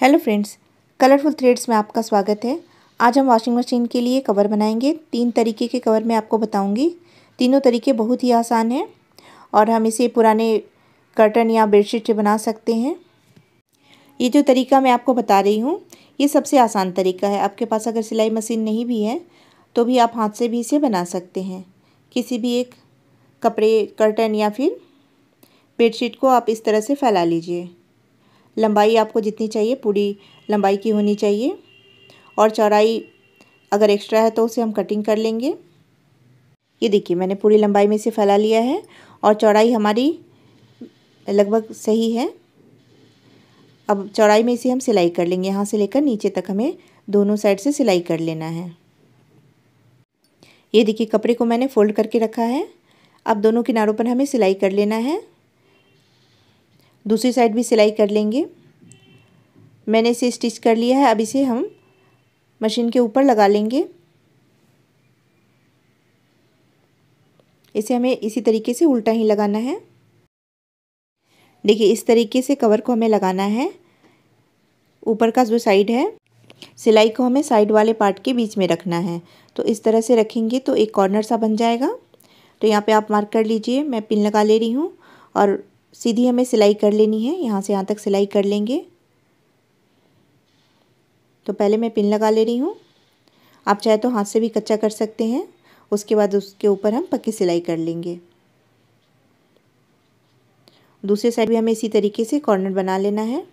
hello friends colourful threads में आपका स्वागत है आज हम वॉशिंग मशीन के लिए कवर बनाएंगे तीन तरीके के कवर मैं आपको बताऊंगी तीनों तरीके बहुत ही आसान हैं और हम इसे पुराने कर्टन या बेडशीट से बना सकते हैं ये जो तरीका मैं आपको बता रही हूँ ये सबसे आसान तरीका है आपके पास अगर सिलाई मशीन नहीं भी है तो भी आप हाथ से भी इसे बना सकते हैं किसी भी एक कपड़े कर्टन या फिर बेडशीट को आप इस तरह से फैला लीजिए लंबाई आपको जितनी चाहिए पूरी लंबाई की होनी चाहिए और चौड़ाई अगर एक्स्ट्रा है तो उसे हम कटिंग कर लेंगे ये देखिए मैंने पूरी लंबाई में इसे फैला लिया है और चौड़ाई हमारी लगभग सही है अब चौड़ाई में इसे हम सिलाई कर लेंगे यहाँ से लेकर नीचे तक हमें दोनों साइड से सिलाई कर लेना है ये देखिए कपड़े को मैंने फोल्ड करके रखा है अब दोनों किनारों पर हमें सिलाई कर लेना है दूसरी साइड भी सिलाई कर लेंगे मैंने इसे स्टिच कर लिया है अब इसे हम मशीन के ऊपर लगा लेंगे इसे हमें इसी तरीके से उल्टा ही लगाना है देखिए इस तरीके से कवर को हमें लगाना है ऊपर का जो साइड है सिलाई को हमें साइड वाले पार्ट के बीच में रखना है तो इस तरह से रखेंगे तो एक कॉर्नर सा बन जाएगा तो यहाँ पे आप मार्क कर लीजिए मैं पिन लगा ले रही हूँ और सीधी हमें सिलाई कर लेनी है यहाँ से यहाँ तक सिलाई कर लेंगे तो पहले मैं पिन लगा ले रही हूँ आप चाहे तो हाथ से भी कच्चा कर सकते हैं उसके बाद उसके ऊपर हम पक्की सिलाई कर लेंगे दूसरे साइड भी हमें इसी तरीके से कॉर्नर बना लेना है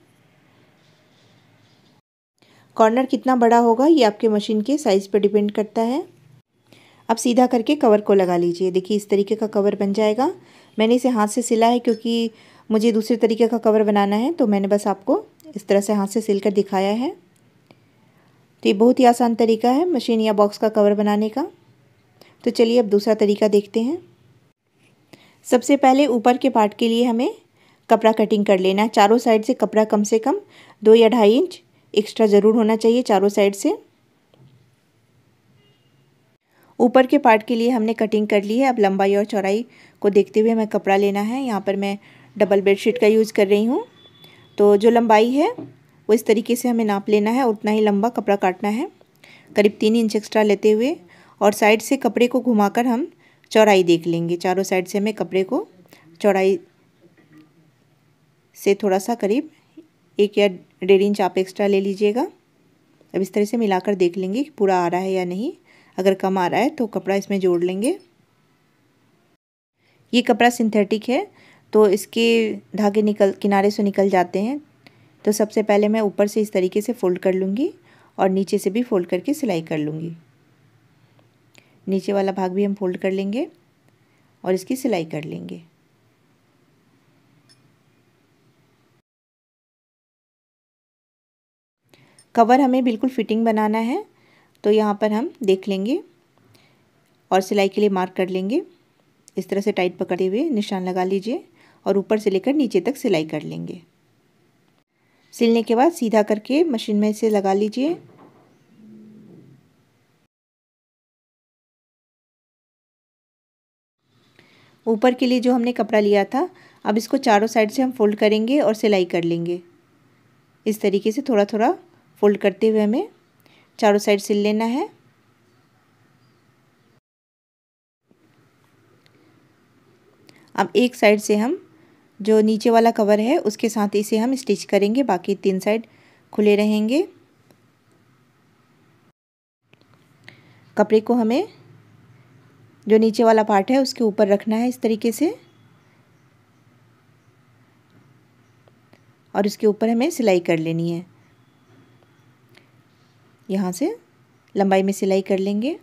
कॉर्नर कितना बड़ा होगा ये आपके मशीन के साइज़ पर डिपेंड करता है अब सीधा करके कवर को लगा लीजिए देखिए इस तरीके का कवर बन जाएगा मैंने इसे हाथ से सिला है क्योंकि मुझे दूसरे तरीके का कवर बनाना है तो मैंने बस आपको इस तरह से हाथ से सिल कर दिखाया है तो ये बहुत ही आसान तरीका है मशीन या बॉक्स का कवर बनाने का तो चलिए अब दूसरा तरीका देखते हैं सबसे पहले ऊपर के पार्ट के लिए हमें कपड़ा कटिंग कर लेना है चारों साइड से कपड़ा कम से कम दो या ढाई इंच एक्स्ट्रा ज़रूर होना चाहिए चारों साइड से ऊपर के पार्ट के लिए हमने कटिंग कर ली है अब लंबाई और चौड़ाई को देखते हुए हमें कपड़ा लेना है यहाँ पर मैं डबल बेडशीट का यूज़ कर रही हूँ तो जो लंबाई है वो इस तरीके से हमें नाप लेना है उतना ही लंबा कपड़ा काटना है करीब तीन इंच एक्स्ट्रा लेते हुए और साइड से कपड़े को घुमाकर हम चौड़ाई देख लेंगे चारों साइड से हमें कपड़े को चौड़ाई से थोड़ा सा करीब एक या डेढ़ इंच आप एक्स्ट्रा ले लीजिएगा अब इस तरह से मिलाकर देख लेंगे कि पूरा आ रहा है या नहीं अगर कम आ रहा है तो कपड़ा इसमें जोड़ लेंगे ये कपड़ा सिंथेटिक है तो इसके धागे निकल किनारे से निकल जाते हैं तो सबसे पहले मैं ऊपर से इस तरीके से फोल्ड कर लूँगी और नीचे से भी फोल्ड करके सिलाई कर लूँगी नीचे वाला भाग भी हम फोल्ड कर लेंगे और इसकी सिलाई कर लेंगे कवर हमें बिल्कुल फिटिंग बनाना है तो यहाँ पर हम देख लेंगे और सिलाई के लिए मार्क कर लेंगे इस तरह से टाइट पकड़े हुए निशान लगा लीजिए और ऊपर से लेकर नीचे तक सिलाई कर लेंगे सिलने के बाद सीधा करके मशीन में इसे लगा लीजिए ऊपर के लिए जो हमने कपड़ा लिया था अब इसको चारों साइड से हम फोल्ड करेंगे और सिलाई कर लेंगे इस तरीके से थोड़ा थोड़ा फोल्ड करते हुए हमें चारों साइड सिल लेना है अब एक साइड से हम जो नीचे वाला कवर है उसके साथ इसे हम स्टिच करेंगे बाकी तीन साइड खुले रहेंगे कपड़े को हमें जो नीचे वाला पार्ट है उसके ऊपर रखना है इस तरीके से और इसके ऊपर हमें सिलाई कर लेनी है यहाँ से लंबाई में सिलाई कर लेंगे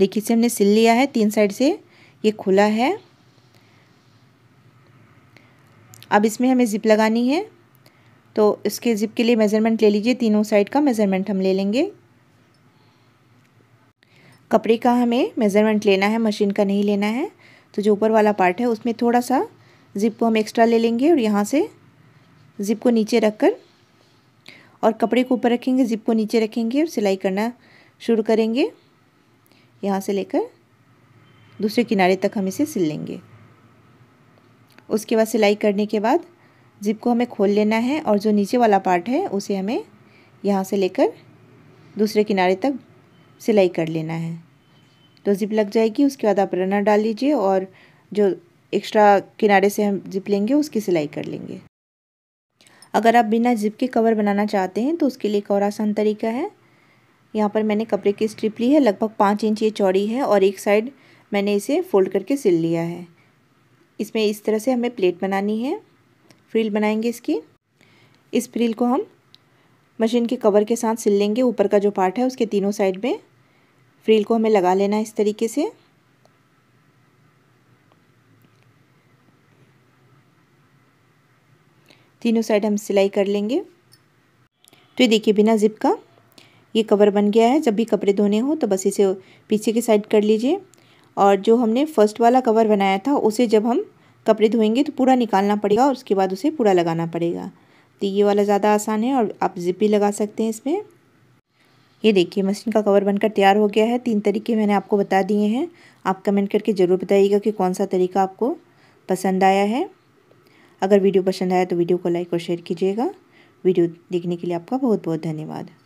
देखिए से हमने सिल लिया है तीन साइड से ये खुला है अब इसमें हमें ज़िप लगानी है तो इसके ज़िप के लिए मेज़रमेंट ले लीजिए तीनों साइड का मेज़रमेंट हम ले लेंगे कपड़े का हमें मेज़रमेंट लेना है मशीन का नहीं लेना है तो जो ऊपर वाला पार्ट है उसमें थोड़ा सा ज़िप को हम एक्स्ट्रा ले लेंगे और यहाँ से ज़िप को नीचे रख कर और कपड़े को ऊपर रखेंगे ज़िप को नीचे रखेंगे और सिलाई करना शुरू करेंगे यहाँ से लेकर दूसरे किनारे तक हम इसे सिल लेंगे उसके बाद सिलाई करने के बाद जिप को हमें खोल लेना है और जो नीचे वाला पार्ट है उसे हमें यहाँ से लेकर दूसरे किनारे तक सिलाई कर लेना है तो जिप लग जाएगी उसके बाद आप रनर डाल लीजिए और जो एक्स्ट्रा किनारे से हम जिप लेंगे उसकी सिलाई कर लेंगे अगर आप बिना जिप के कवर बनाना चाहते हैं तो उसके लिए एक और आसान तरीका है यहाँ पर मैंने कपड़े की स्ट्रिप ली है लगभग पाँच इंच ये चौड़ी है और एक साइड मैंने इसे फोल्ड करके सिल लिया है इसमें इस तरह से हमें प्लेट बनानी है फ्रिल बनाएंगे इसकी इस फ्रिल को हम मशीन के कवर के साथ सिल लेंगे ऊपर का जो पार्ट है उसके तीनों साइड में फ्रिल को हमें लगा लेना है इस तरीके से तीनों साइड हम सिलाई कर लेंगे तो ये देखिए बिना जिप का ये कवर बन गया है जब भी कपड़े धोने हो तो बस इसे पीछे की साइड कर लीजिए और जो हमने फर्स्ट वाला कवर बनाया था उसे जब हम कपड़े धोएंगे तो पूरा निकालना पड़ेगा और उसके बाद उसे पूरा लगाना पड़ेगा तो ये वाला ज़्यादा आसान है और आप जिप भी लगा सकते हैं इसमें ये देखिए मशीन का कवर बनकर तैयार हो गया है तीन तरीके मैंने आपको बता दिए हैं आप कमेंट करके ज़रूर बताइएगा कि कौन सा तरीका आपको पसंद आया है अगर वीडियो पसंद आया तो वीडियो को लाइक और शेयर कीजिएगा वीडियो देखने के लिए आपका बहुत बहुत धन्यवाद